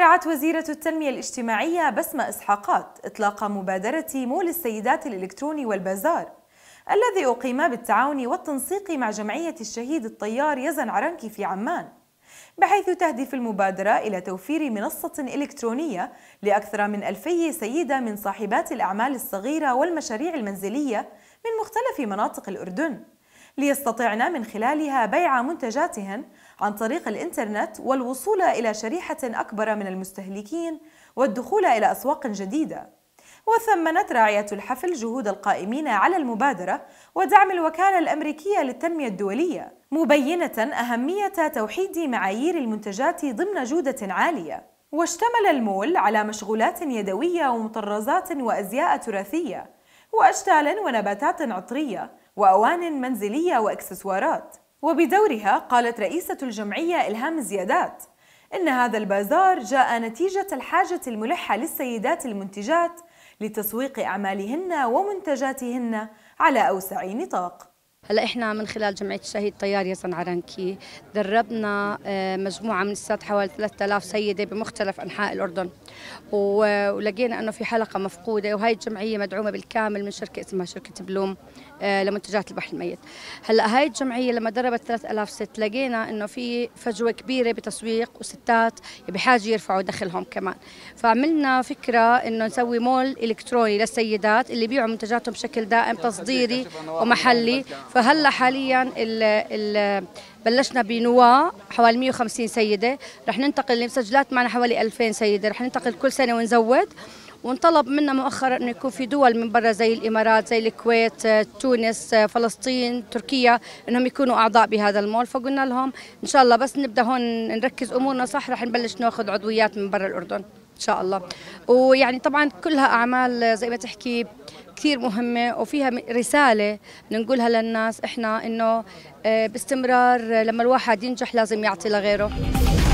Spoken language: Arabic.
رعت وزيرة التنمية الاجتماعية بسمة إسحاقات إطلاق مبادرة مول السيدات الإلكتروني والبازار الذي أقيم بالتعاون والتنسيق مع جمعية الشهيد الطيار يزن عرنكي في عمان بحيث تهدف المبادرة إلى توفير منصة إلكترونية لأكثر من ألفي سيدة من صاحبات الأعمال الصغيرة والمشاريع المنزلية من مختلف مناطق الأردن ليستطعن من خلالها بيع منتجاتهن عن طريق الإنترنت والوصول إلى شريحة أكبر من المستهلكين والدخول إلى أسواق جديدة وثمنت راعية الحفل جهود القائمين على المبادرة ودعم الوكالة الأمريكية للتنمية الدولية، مبينة أهمية توحيد معايير المنتجات ضمن جودة عالية. واشتمل المول على مشغولات يدوية ومطرزات وأزياء تراثية، وأشكال ونباتات عطرية، وأوان منزلية وإكسسوارات وبدورها قالت رئيسة الجمعية إلهام زيادات إن هذا البازار جاء نتيجة الحاجة الملحة للسيدات المنتجات لتسويق أعمالهن ومنتجاتهن على أوسع نطاق هلا احنا من خلال جمعيه الشهيد طيار يزن عرنكي دربنا آه، مجموعه من السات حوالي 3000 سيده بمختلف انحاء الاردن ولقينا انه في حلقه مفقوده وهي الجمعيه مدعومه بالكامل من شركه اسمها شركه بلوم آه، لمنتجات البحر الميت هلا هاي الجمعيه لما دربت 3000 ست لقينا انه في فجوه كبيره بتسويق وستات بحاجه يرفعوا دخلهم كمان فعملنا فكره انه نسوي مول الكتروني للسيدات اللي بيبيعوا منتجاتهم بشكل دائم تصديري ومحلي ف فهلا حاليا ال ال بلشنا بنواه حوالي 150 سيده رح ننتقل مسجلات معنا حوالي 2000 سيده رح ننتقل كل سنه ونزود ونطلب منا مؤخرا انه يكون في دول من برا زي الامارات زي الكويت آه، تونس آه، فلسطين تركيا انهم يكونوا اعضاء بهذا المول فقلنا لهم ان شاء الله بس نبدا هون نركز امورنا صح رح نبلش ناخذ عضويات من برا الاردن ان شاء الله ويعني طبعا كلها اعمال زي ما تحكي كثير مهمة وفيها رسالة نقولها للناس احنا انه آه، باستمرار لما الواحد ينجح لازم يعطي لغيره